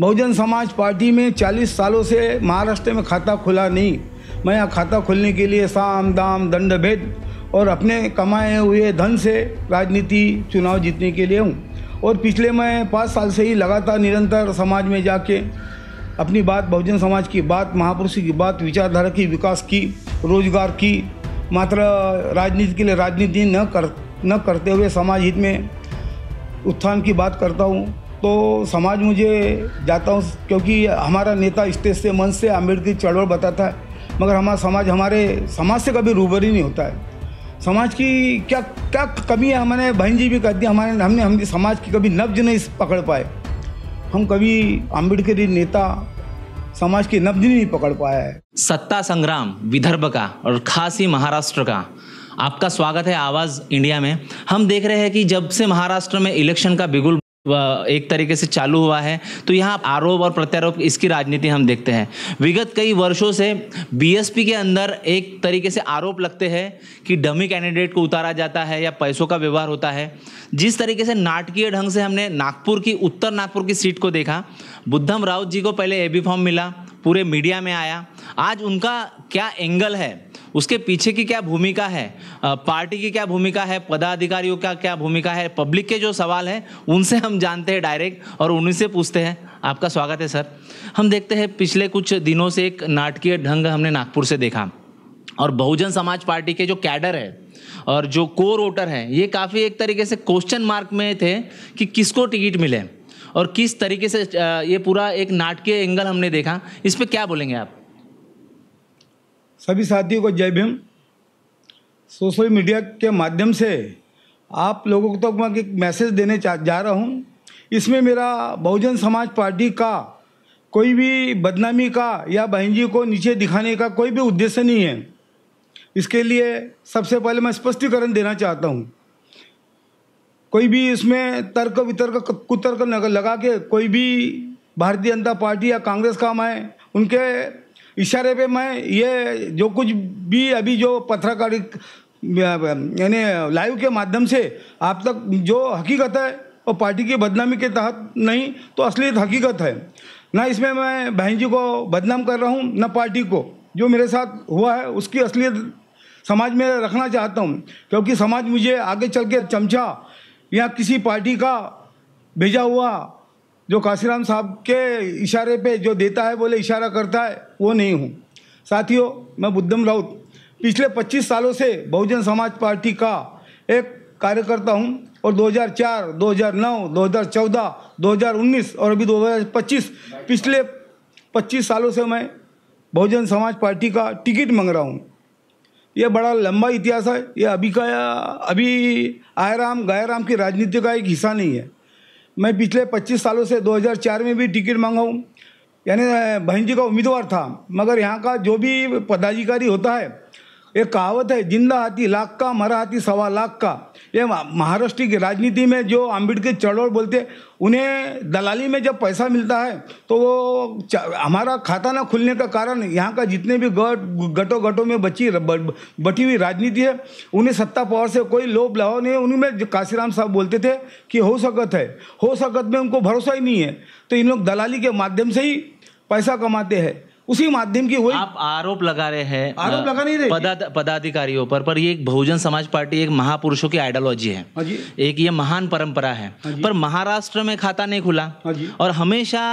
बहुजन समाज पार्टी में 40 सालों से महाराष्ट्र में खाता खुला नहीं मैं यहाँ खाता खुलने के लिए साम दाम दंड भेद और अपने कमाए हुए धन से राजनीति चुनाव जीतने के लिए हूँ और पिछले मैं पाँच साल से ही लगातार निरंतर समाज में जाके अपनी बात बहुजन समाज की बात महापुरुष की बात विचारधारा की विकास की रोजगार की मात्र राजनीति के लिए राजनीति न कर न करते हुए समाज हित में उत्थान की बात करता हूँ तो समाज मुझे जाता हूँ क्योंकि हमारा नेता स्टेज से मन से की चढ़वड़ बताता है मगर हमारा समाज हमारे समाज से कभी रूबरी नहीं होता है समाज की क्या क्या कमी है हमारे बहन जी भी कहती दी हमारे हमने हम समाज की कभी नब्ज नहीं पकड़ पाए हम कभी आम्बेडकर नेता समाज की नब्ज नहीं पकड़ पाया है सत्ता संग्राम विदर्भ का और खास ही महाराष्ट्र का आपका स्वागत है आवाज़ इंडिया में हम देख रहे हैं कि जब से महाराष्ट्र में इलेक्शन का बिगुल एक तरीके से चालू हुआ है तो यहाँ आरोप और प्रत्यारोप इसकी राजनीति हम देखते हैं विगत कई वर्षों से बीएसपी के अंदर एक तरीके से आरोप लगते हैं कि डमी कैंडिडेट को उतारा जाता है या पैसों का व्यवहार होता है जिस तरीके से नाटकीय ढंग से हमने नागपुर की उत्तर नागपुर की सीट को देखा बुद्धम राउत जी को पहले ए बी फॉर्म मिला पूरे मीडिया में आया आज उनका क्या एंगल है उसके पीछे की क्या भूमिका है पार्टी की क्या भूमिका है पदाधिकारियों का क्या भूमिका है पब्लिक के जो सवाल हैं उनसे हम जानते हैं डायरेक्ट और उन्हीं से पूछते हैं आपका स्वागत है सर हम देखते हैं पिछले कुछ दिनों से एक नाटकीय ढंग हमने नागपुर से देखा और बहुजन समाज पार्टी के जो कैडर है और जो कोर वोटर हैं ये काफ़ी एक तरीके से क्वेश्चन मार्क में थे कि किसको टिकट मिले और किस तरीके से ये पूरा एक नाटकीय एंगल हमने देखा इस पर क्या बोलेंगे आप सभी साथियों को जय भीम सोशल मीडिया के माध्यम से आप लोगों को तो मैं एक मैसेज देने जा रहा हूँ इसमें मेरा बहुजन समाज पार्टी का कोई भी बदनामी का या बहन जी को नीचे दिखाने का कोई भी उद्देश्य नहीं है इसके लिए सबसे पहले मैं स्पष्टीकरण देना चाहता हूँ कोई भी इसमें तर्क वितर्क कुतर्क लगा के कोई भी भारतीय जनता पार्टी या कांग्रेस का हम आए उनके इशारे पे मैं ये जो कुछ भी अभी जो पत्रकार यानी लाइव के माध्यम से आप तक जो हकीकत है वो पार्टी की बदनामी के तहत नहीं तो असली तो हकीकत है ना इसमें मैं बहन जी को बदनाम कर रहा हूँ ना पार्टी को जो मेरे साथ हुआ है उसकी असलियत समाज में रखना चाहता हूँ क्योंकि समाज मुझे आगे चल के चमचा या किसी पार्टी का भेजा हुआ जो काशीराम साहब के इशारे पे जो देता है बोले इशारा करता है वो नहीं हूँ साथियों मैं बुद्धम राउत पिछले 25 सालों से बहुजन समाज पार्टी का एक कार्यकर्ता हूँ और 2004, 2009, 2014, 2019 और अभी 2025 पिछले 25 सालों से मैं बहुजन समाज पार्टी का टिकट मांग रहा हूँ यह बड़ा लंबा इतिहास है यह अभी का अभी आयराम गायराम की राजनीति का एक हिस्सा नहीं है मैं पिछले 25 सालों से 2004 में भी टिकट मांगा हूँ यानी बहन जी का उम्मीदवार था मगर यहाँ का जो भी पदाधिकारी होता है एक कहावत है जिंदा हाथी लाख का मरा हाथी सवा लाख का ये महाराष्ट्र की राजनीति में जो अम्बेडकर चढ़ोड़ बोलते उन्हें दलाली में जब पैसा मिलता है तो वो हमारा खाता ना खुलने का कारण यहाँ का जितने भी गट गटों गटों में बची बटी हुई राजनीति है उन्हें सत्ता पावर से कोई लोभ लाभ नहीं उनमें काशीराम साहब बोलते थे कि हो सकत है हो सकत में उनको भरोसा ही नहीं है तो इन लोग दलाली के माध्यम से ही पैसा कमाते हैं उसी माध्यम की हुई आप आरोप लगा रहे हैं आरोप लगा नहीं रहे पदा, पदाधिकारियों पर पर ये बहुजन समाज पार्टी एक महापुरुषों की आइडियोलॉजी है हाँ एक ये महान परंपरा है हाँ पर महाराष्ट्र में खाता नहीं खुला हाँ और हमेशा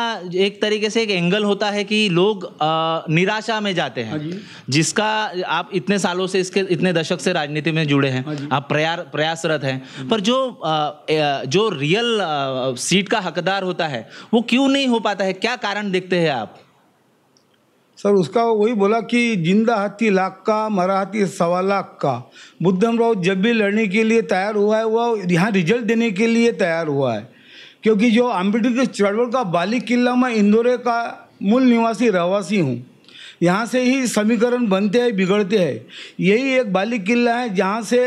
एक तरीके से एक एंगल होता है कि लोग आ, निराशा में जाते हैं जिसका आप इतने सालों से इसके इतने दशक से राजनीति में जुड़े हैं आप प्रयासरत हैं पर जो जो रियल सीट का हकदार होता है वो क्यों नहीं हो पाता है क्या कारण देखते हैं आप सर उसका वही बोला कि जिंदा हाथी लाख का मरा हाथी सवा लाख का बुद्धम राव जब भी लड़ने के लिए तैयार हुआ है वह यहाँ रिजल्ट देने के लिए तैयार हुआ है क्योंकि जो अम्बेडकर के चढ़वल का बाली किला मैं इंदौरे का मूल निवासी रहवासी हूँ यहाँ से ही समीकरण बनते हैं बिगड़ते हैं यही एक बाली किला है जहाँ से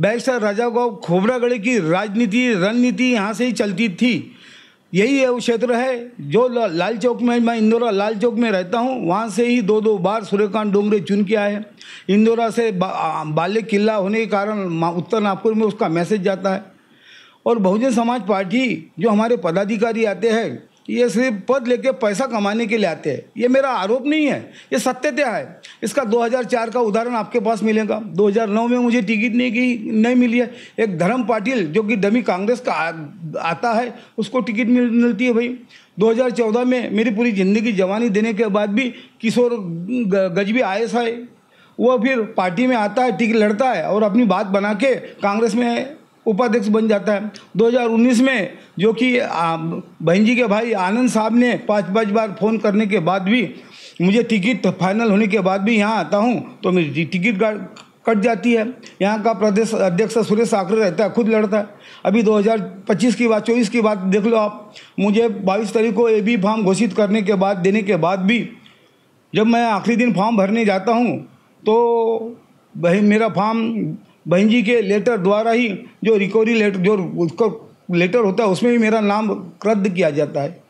बैरिस्टर राजा गौ खोबरागढ़ की राजनीति रणनीति यहाँ से ही चलती थी यही है वो क्षेत्र है जो लाल चौक में मैं इंदौरा लाल चौक में रहता हूँ वहाँ से ही दो दो बार सूर्यकांत डोंगरे चुन के आए इंदौरा से बाले किला होने के कारण उत्तर नागपुर में उसका मैसेज जाता है और बहुजन समाज पार्टी जो हमारे पदाधिकारी आते हैं ये सिर्फ पद लेके पैसा कमाने के लिए आते हैं ये मेरा आरोप नहीं है ये सत्यता है इसका 2004 का उदाहरण आपके पास मिलेगा 2009 में मुझे टिकट नहीं की नहीं मिली है एक धर्म पाटिल जो कि डमी कांग्रेस का आ, आता है उसको टिकट मिल, मिलती है भाई 2014 में मेरी पूरी ज़िंदगी जवानी देने के बाद भी किशोर गजबी आए है वो फिर पार्टी में आता है टिकट लड़ता है और अपनी बात बना के कांग्रेस में उपाध्यक्ष बन जाता है 2019 में जो कि बहन जी के भाई आनंद साहब ने पाँच पाँच बार फ़ोन करने के बाद भी मुझे टिकट फाइनल होने के बाद भी यहाँ आता हूँ तो मेरी टिकट कट जाती है यहाँ का प्रदेश अध्यक्ष सुरेश आकर रहता है खुद लड़ता है अभी 2025 की बात चौबीस की बात देख लो आप मुझे 22 तारीख को ए बी फॉर्म घोषित करने के बाद देने के बाद भी जब मैं आखिरी दिन फॉर्म भरने जाता हूँ तो भाई मेरा फॉर्म बहन जी के लेटर द्वारा ही जो रिकवरी लेटर जो उसको लेटर होता है उसमें भी मेरा नाम रद्द किया जाता है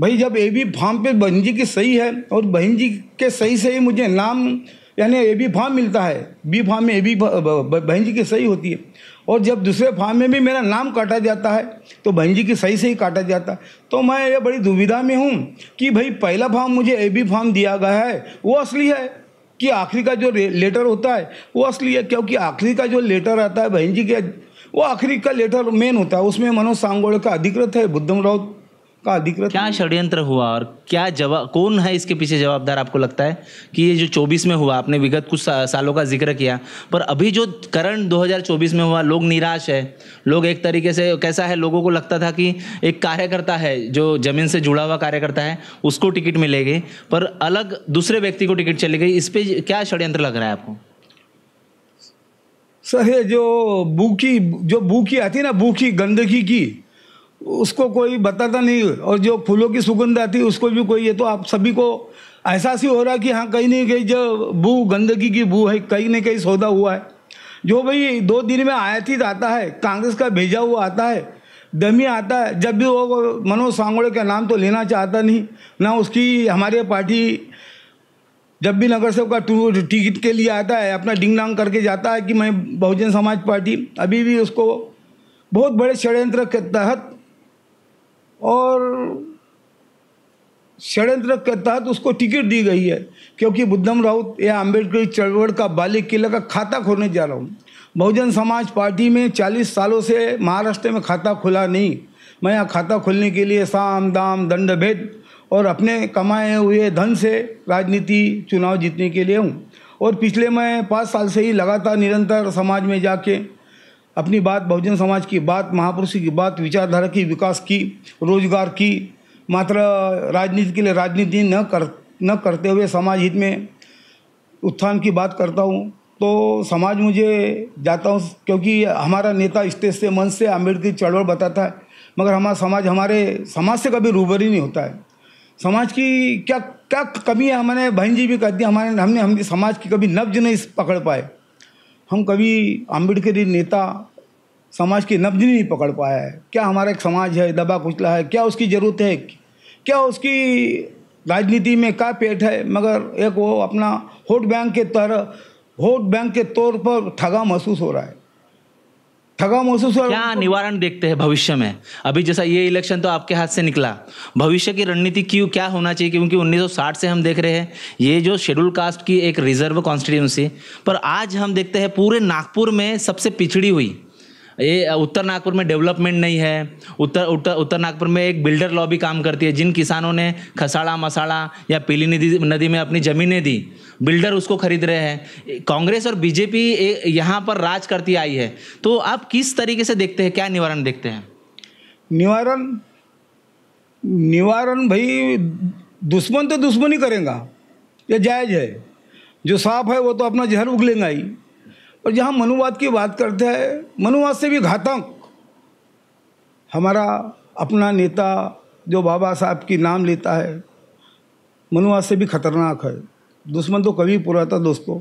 भाई जब ए बी फार्म पे बहन जी की सही है और बहन जी के सही से ही मुझे नाम यानी ए बी फार्म मिलता है बी फार्म में ए बी बहन जी की सही होती है और जब दूसरे फार्म में भी मेरा नाम काटा जाता है तो बहन जी की सही से ही काटा जाता है तो मैं ये बड़ी दुविधा में हूँ कि भाई पहला फार्म मुझे ए बी फार्म दिया गया है वो असली है कि आखिरी का जो लेटर होता है वो असली है क्योंकि आखिरी का जो लेटर आता है बहन जी के वो आखिरी का लेटर मेन होता है उसमें मनोज सांगोड़ का अधिकृत है बुद्धम राउत का अधिकृत क्या षड्यंत्र हुआ और क्या जवाब कौन है इसके पीछे जवाबदार आपको लगता है कि ये जो 24 में हुआ आपने विगत कुछ सा, सालों का जिक्र किया पर अभी जो करण 2024 में हुआ लोग निराश है लोग एक तरीके से कैसा है लोगों को लगता था कि एक कार्यकर्ता है जो जमीन से जुड़ा हुआ कार्यकर्ता है उसको टिकट मिलेगी पर अलग दूसरे व्यक्ति को टिकट चली गई इस पर क्या षड्यंत्र लग रहा है आपको सर जो बूकी जो बूकी आती है ना बूकी गंदगी की उसको कोई बताता नहीं और जो फूलों की सुगंध आती है उसको भी कोई ये तो आप सभी को एहसास ही हो रहा है कि हाँ कहीं नहीं कहीं जो बू गंदगी की बू है कहीं ना कहीं सौदा हुआ है जो भाई दो दिन में आयातित आता है कांग्रेस का भेजा हुआ आता है दमी आता है जब भी वो मनोज सांगोड़े का नाम तो लेना चाहता नहीं ना उसकी हमारे पार्टी जब भी नगर सेवक का टिकट के लिए आता है अपना डिंग डांग करके जाता है कि मैं बहुजन समाज पार्टी अभी भी उसको बहुत बड़े षड्यंत्र के तहत और षड्यंत्र के तहत उसको टिकट दी गई है क्योंकि बुद्धम राउत या अम्बेडकर चढ़वड़ का बाले किले का खाता खोलने जा रहा हूँ बहुजन समाज पार्टी में 40 सालों से महाराष्ट्र में खाता खुला नहीं मैं यहाँ खाता खोलने के लिए साम दाम दंड भेद और अपने कमाए हुए धन से राजनीति चुनाव जीतने के लिए हूँ और पिछले मैं पाँच साल से ही लगातार निरंतर समाज में जाके अपनी बात बहुजन समाज की बात महापुरुष की बात विचारधारा की विकास की रोजगार की मात्र राजनीति के लिए राजनीति न कर न करते हुए समाज हित में उत्थान की बात करता हूँ तो समाज मुझे जाता हूँ क्योंकि हमारा नेता स्टेज से मन से अम्बेडकर चढ़वड़ बताता है मगर हमारा समाज हमारे समाज से कभी रूबरी नहीं होता है समाज की क्या क्या कमी है हमारे बहन जी भी कहती हैं हमारे हमने हम समाज की कभी नब्ज नहीं पकड़ पाए हम कभी अम्बेडकरी नेता समाज की नब्ज नहीं पकड़ पाया है क्या हमारा एक समाज है दबा कुचला है क्या उसकी ज़रूरत है क्या उसकी राजनीति में का पेट है मगर एक वो अपना वोट बैंक के तरह वोट बैंक के तौर पर ठगा महसूस हो रहा है थका महसूस क्या निवारण देखते हैं भविष्य में अभी जैसा ये इलेक्शन तो आपके हाथ से निकला भविष्य की रणनीति क्यों क्या होना चाहिए क्योंकि 1960 से हम देख रहे हैं ये जो शेड्यूल कास्ट की एक रिजर्व कॉन्स्टिट्यूंसी पर आज हम देखते हैं पूरे नागपुर में सबसे पिछड़ी हुई ये उत्तर नागपुर में डेवलपमेंट नहीं है उत्तर उत्तर उत्तर नागपुर में एक बिल्डर लॉबी काम करती है जिन किसानों ने खसाड़ा मसाड़ा या पीली नदी नदी में अपनी ज़मीनें दी बिल्डर उसको खरीद रहे हैं कांग्रेस और बीजेपी यहाँ पर राज करती आई है तो आप किस तरीके से देखते हैं क्या निवारण देखते हैं निवारण निवारण भाई दुश्मन तो ही करेंगे ये जायज़ है जो साफ है वो तो अपना जहर उगलेंगे ही और जहाँ मनुवाद की बात करते हैं मनुवाद से भी घातक हमारा अपना नेता जो बाबा साहब की नाम लेता है मनुवाद से भी खतरनाक है दुश्मन तो कभी पूरा था दोस्तों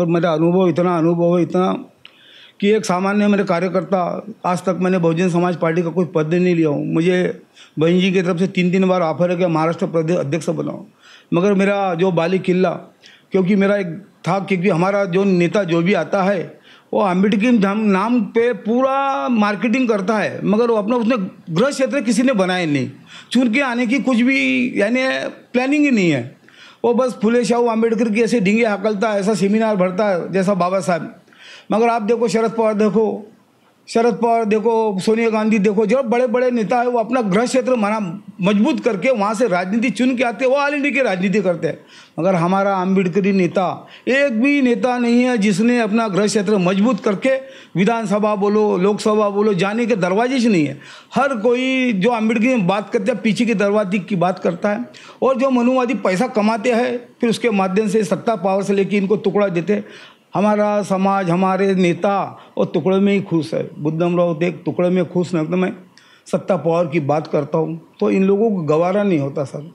और मेरा अनुभव इतना अनुभव है इतना कि एक सामान्य मेरे कार्यकर्ता आज तक मैंने बहुजन समाज पार्टी का कोई पद नहीं लिया हूँ मुझे बहन जी की तरफ से तीन तीन बार ऑफर है कि महाराष्ट्र प्रदेश अध्यक्ष बनाऊँ मगर मेरा जो बाली किला क्योंकि मेरा एक था क्योंकि हमारा जो नेता जो भी आता है वो अम्बेडकर नाम पे पूरा मार्केटिंग करता है मगर वो अपना उसने गृह क्षेत्र किसी ने बनाए नहीं चुन के आने की कुछ भी यानी प्लानिंग ही नहीं है वो बस फुले शाहू अम्बेडकर की ऐसे ढींगे हकलता है ऐसा सेमिनार भरता है जैसा बाबा साहब मगर आप देखो शरद पवार देखो शरद पवार देखो सोनिया गांधी देखो जो बड़े बड़े नेता है वो अपना गृह क्षेत्र मना मजबूत करके वहाँ से राजनीति चुन के आते हैं वो ऑल इंडिया की राजनीति करते हैं मगर हमारा अम्बेडकरी नेता एक भी नेता नहीं है जिसने अपना गृह क्षेत्र मजबूत करके विधानसभा बोलो लोकसभा बोलो जाने के दरवाजे से नहीं है हर कोई जो अम्बेडकर बात करते हैं पीछे के दरवाजे की बात करता है और जो मनुवादी पैसा कमाते हैं फिर उसके माध्यम से सत्ता पावर से लेके इनको टुकड़ा देते हमारा समाज हमारे नेता और टुकड़े में ही खुश है बुद्धम राव देख टुकड़े में खुश नहीं मैं सत्ता पावर की बात करता हूँ तो इन लोगों को गवारा नहीं होता सर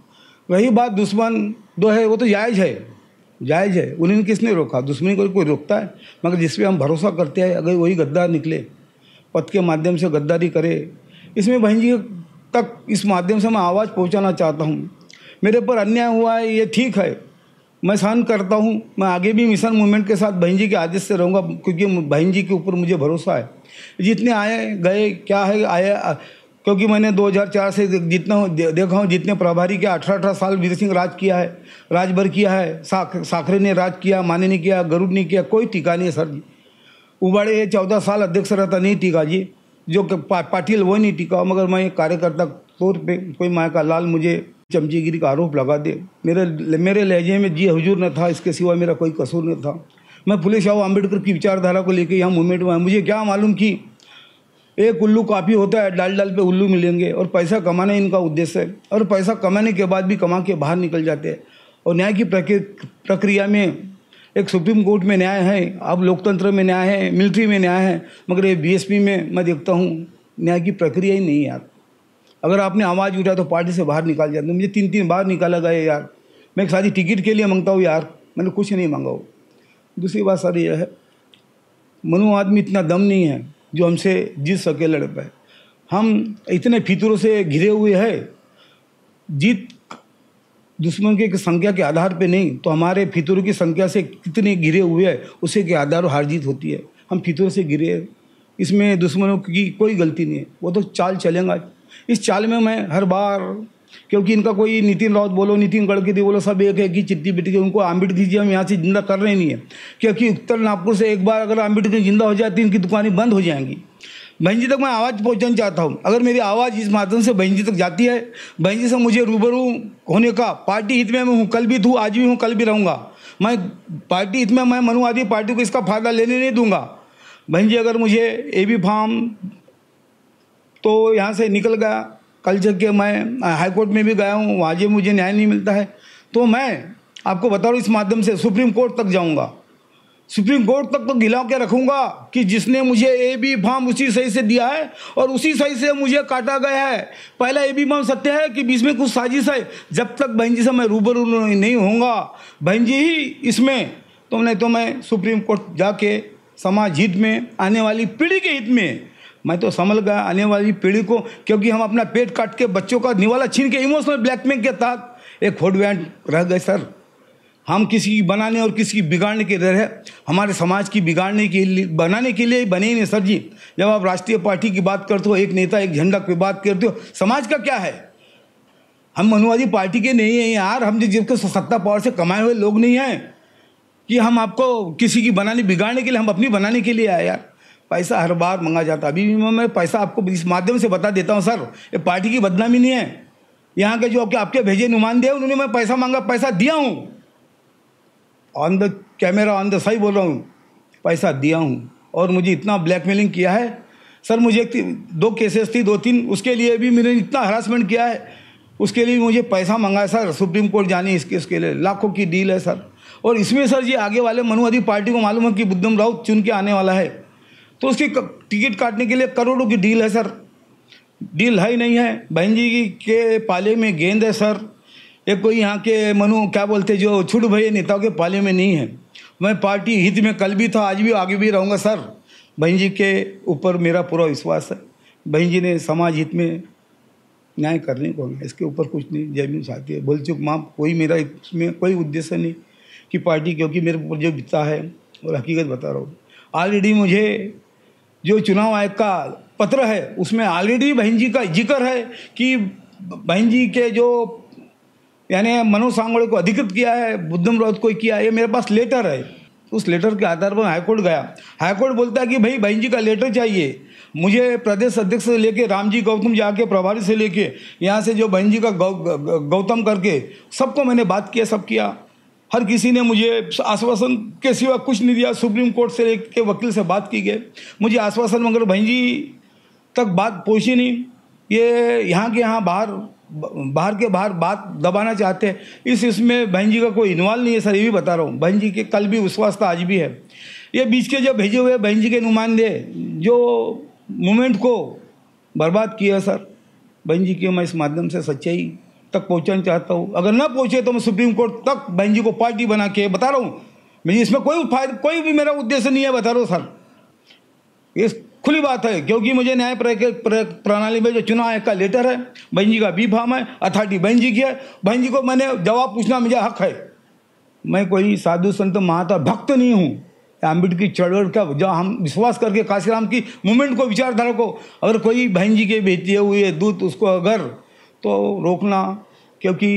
वही बात दुश्मन दो है वो तो जायज़ है जायज़ है उन्हें किसने रोका दुश्मनी को कोई रोकता है मगर जिस पर हम भरोसा करते हैं अगर वही गद्दार निकले पद के माध्यम से गद्दारी करे इसमें बहन जी तक इस माध्यम से मैं आवाज़ पहुँचाना चाहता हूँ मेरे पर अन्याय हुआ है ये ठीक है मैं सहन करता हूँ मैं आगे भी मिशन मूवमेंट के साथ बहन जी के आदेश से रहूँगा क्योंकि बहन जी के ऊपर मुझे भरोसा है जितने आए गए क्या है आए क्योंकि मैंने 2004 से जितना देखा हूँ जितने प्रभारी के अठारह अठारह साल वीर सिंह राज किया है राजभर किया है साख साखरे ने राज किया माने ने किया गरुड़ ने किया कोई टीका नहीं है सर जी उबाड़े ये चौदह साल अध्यक्ष रहता नहीं टीका जी जो पाटिल वो नहीं टीका मगर मैं कार्यकर्ता तौर पर कोई माया का लाल मुझे चमचीगिरी का आरोप लगा दे मेरे मेरे लहजे में जी हजूर न था इसके सिवा मेरा कोई कसूर न था मैं पुलिस आओ आम्बेडकर की विचारधारा को लेकर यहाँ मूवमेंट में मुझे क्या मालूम कि एक उल्लू काफ़ी होता है डाल डाल पे उल्लू मिलेंगे और पैसा कमाना इनका उद्देश्य है और पैसा कमाने के बाद भी कमा के बाहर निकल जाते हैं और न्याय की प्रक्रिया में एक सुप्रीम कोर्ट में न्याय है अब लोकतंत्र में न्याय है मिलिट्री में न्याय है मगर ये बीएसपी में मैं देखता हूँ न्याय की प्रक्रिया ही नहीं यार अगर आपने आवाज़ उठाया तो पार्टी से बाहर निकाल जाते तो मुझे तीन तीन बार निकाला गया यार मैं एक टिकट के लिए मांगता हूँ यार मैंने कुछ नहीं मांगा वो दूसरी बात सर यह है मनु आदमी इतना दम नहीं है जो हमसे जीत सके लड़ पाए हम इतने फितरों से घिरे हुए हैं जीत दुश्मन के संख्या के आधार पे नहीं तो हमारे फितरों की संख्या से कितने घिरे हुए हैं उसी के आधार हार जीत होती है हम फितरों से घिरे हैं इसमें दुश्मनों की कोई गलती नहीं है वो तो चाल चलेंगे इस चाल में मैं हर बार क्योंकि इनका कोई नितिन राउत बोलो नितिन गडकरी बोलो सब एक है कि चिट्ठी बिट के उनको आम्बेडकर दीजिए हम यहाँ से जिंदा कर रहे नहीं है क्योंकि उत्तर नागपुर से एक बार अगर आम्बेडकर जिंदा हो जाती इनकी दुकानें बंद हो जाएंगी बहन जी तक मैं आवाज़ पहुँचाना चाहता हूँ अगर मेरी आवाज़ इस माध्यम से बहन जी तक जाती है बहन जी से मुझे रूबरू होने का पार्टी हित में मैं हूँ कल भी हूँ आज भी हूँ कल भी रहूँगा मैं पार्टी हित में मैं मनुवादी पार्टी को इसका फायदा लेने नहीं दूंगा बहन जी अगर मुझे ए बी फार्म तो यहाँ से निकल गया कल जग के मैं हाईकोर्ट में भी गया हूँ वहाँ जो मुझे न्याय नहीं मिलता है तो मैं आपको बता रहा इस माध्यम से सुप्रीम कोर्ट तक जाऊँगा सुप्रीम कोर्ट तक तो गिला के रखूँगा कि जिसने मुझे ए बी फॉर्म उसी सही से दिया है और उसी सही से मुझे काटा गया है पहला ए बी फॉर्म सत्य है कि बीच में कुछ साजिश है जब तक बहन जी से मैं रूबरू नहीं होऊंगा बहन जी ही इसमें तो नहीं तो मैं सुप्रीम कोर्ट जाके समाज हित में आने वाली पीढ़ी के हित में मैं तो समझ गया आने वाली पीढ़ी को क्योंकि हम अपना पेट काट के बच्चों का निवाला छीन के इमोशनल ब्लैकमेल के तहत एक फोट बैंड रह गए सर हम किसी की बनाने और किसी की बिगाड़ने के रहे हमारे समाज की बिगाड़ने के लिए बनाने के लिए बने ही नहीं सर जी जब आप राष्ट्रीय पार्टी की बात करते हो एक नेता एक झंडा की बात करते हो समाज का क्या है हम मनुवादी पार्टी के नहीं हैं यार हम जिसके सत्ता पावर से कमाए हुए लोग नहीं हैं कि हम आपको किसी की बनाने बिगाड़ने के लिए हम अपनी बनाने के लिए आए यार पैसा हर बार मंगा जाता अभी भी मैं पैसा आपको इस माध्यम से बता देता हूँ सर ये पार्टी की बदनामी नहीं है यहाँ के जो आपके आपके भेजे नुमाइंदे हैं उन्होंने मैं पैसा मांगा पैसा दिया हूँ on the camera on the सही बोल रहा हूँ पैसा दिया हूँ और मुझे इतना ब्लैकमेलिंग किया है सर मुझे एक दो केसेस थी दो तीन उसके लिए भी मैंने इतना हरासमेंट किया है उसके लिए मुझे पैसा मंगा है सर सुप्रीम कोर्ट जाने इसके इसके लिए लाखों की डील है सर और इसमें सर ये आगे वाले मनुवादी पार्टी को मालूम है कि बुद्धम राउत चुन के आने वाला है तो उसकी टिकट काटने के लिए करोड़ों की डील है सर डील है ही नहीं है बहन जी के पाले में गेंद है सर एक कोई यहाँ के मनु क्या बोलते जो छुट भैया नेताओं के पाले में नहीं है मैं पार्टी हित में कल भी था आज भी आगे भी रहूँगा सर बहन जी के ऊपर मेरा पूरा विश्वास है बहन जी ने समाज हित में न्याय करने को होगा इसके ऊपर कुछ नहीं जमीन चाहती है बोल चुक माँ कोई मेरा इसमें कोई उद्देश्य नहीं कि पार्टी क्योंकि मेरे ऊपर जो बीता है और हकीकत बता रहा हूँ ऑलरेडी मुझे जो चुनाव आयोग का पत्र है उसमें ऑलरेडी बहन जी का जिक्र है कि बहन जी के जो यानी मनोज सांगड़े को अधिकृत किया है बुद्धम रौत को किया ये मेरे पास लेटर है उस लेटर के आधार पर हाईकोर्ट गया हाईकोर्ट बोलता है कि भाई बहन जी का लेटर चाहिए मुझे प्रदेश अध्यक्ष से लेके राम जी गौतम जाके प्रभारी से लेके यहाँ से जो बहन जी का गौ, गौतम करके सबको मैंने बात किया सब किया हर किसी ने मुझे आश्वासन के सिवा कुछ नहीं दिया सुप्रीम कोर्ट से के वकील से बात की गई मुझे आश्वासन मगर भाई जी तक बात पहुँची नहीं ये यहाँ के यहाँ बाहर बाहर के बाहर बात दबाना चाहते हैं इस इसमें बहन जी का कोई इन्वॉल्व नहीं है सर ये भी बता रहा हूँ बहन जी के कल भी विश्वास था आज भी है ये बीच के जो भेजे हुए बहन जी के नुमाइंदे जो मूवमेंट को बर्बाद किया सर बहन जी की मैं इस माध्यम से सच्चाई तक पहुंचाना चाहता हूँ अगर ना पहुंचे तो मैं सुप्रीम कोर्ट तक बहन जी को पार्टी बना के बता रहा हूँ मैं इसमें कोई फायदा कोई भी मेरा उद्देश्य नहीं है बता रहा हूँ सर ये खुली बात है क्योंकि मुझे न्याय प्रणाली में जो चुनाव आयोग का लेटर है बहन जी का बी फार्म है अथॉरिटी बहन जी की है बहन जी को मैंने जवाब पूछना मुझे हक है मैं कोई साधु संत महाता भक्त नहीं हूँ अम्बेडकर की चढ़ का जो हम विश्वास करके काशीराम की मूवमेंट को विचारधारा को अगर कोई बहन जी के बेचे हुए दूत उसको अगर तो रोकना क्योंकि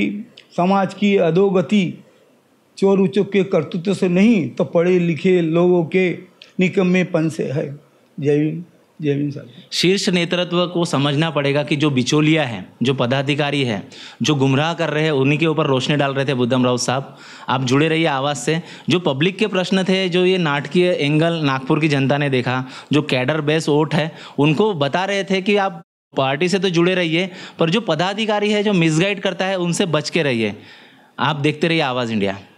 समाज की अधोगति चोर उचों के कर्तृत्व से नहीं तो पढ़े लिखे लोगों के निकम्मेपन से है जय हिंद जय हिंद सर शीर्ष नेतृत्व को समझना पड़ेगा कि जो बिचौलिया है जो पदाधिकारी है जो गुमराह कर रहे हैं उन्हीं के ऊपर रोशनी डाल रहे थे बुद्धम राव साहब आप जुड़े रहिए आवाज़ से जो पब्लिक के प्रश्न थे जो ये नाटकीय एंगल नागपुर की जनता ने देखा जो कैडर बेस वोट है उनको बता रहे थे कि आप पार्टी से तो जुड़े रहिए पर जो पदाधिकारी है जो मिसगाइड करता है उनसे बच के रहिए आप देखते रहिए आवाज़ इंडिया